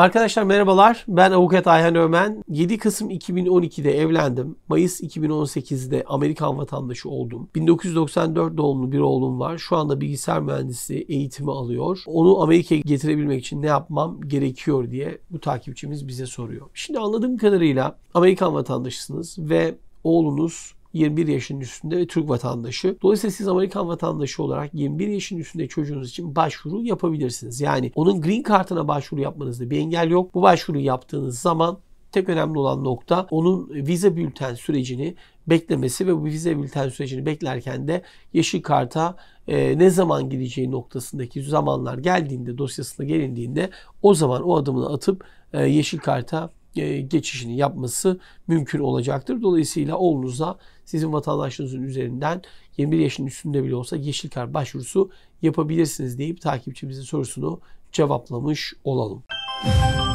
Arkadaşlar merhabalar. Ben avukat Ayhan Ömen. 7 Kasım 2012'de evlendim. Mayıs 2018'de Amerikan vatandaşı oldum. 1994 doğumlu bir oğlum var. Şu anda bilgisayar mühendisi eğitimi alıyor. Onu Amerika'ya getirebilmek için ne yapmam gerekiyor diye bu takipçimiz bize soruyor. Şimdi anladığım kadarıyla Amerikan vatandaşısınız ve oğlunuz 21 yaşın üstünde ve Türk vatandaşı. Dolayısıyla siz Amerikan vatandaşı olarak 21 yaşın üstünde çocuğunuz için başvuru yapabilirsiniz. Yani onun green kartına başvuru yapmanızda bir engel yok. Bu başvuru yaptığınız zaman tek önemli olan nokta onun vize bülten sürecini beklemesi ve bu vize bülten sürecini beklerken de yeşil karta e, ne zaman gideceği noktasındaki zamanlar geldiğinde dosyasına gelindiğinde o zaman o adımını atıp e, yeşil karta e, geçişini yapması mümkün olacaktır. Dolayısıyla oğlunuza sizin vatandaşınızın üzerinden 21 yaşın üstünde bile olsa yeşil kart başvurusu yapabilirsiniz deyip takipçimizin sorusunu cevaplamış olalım. Müzik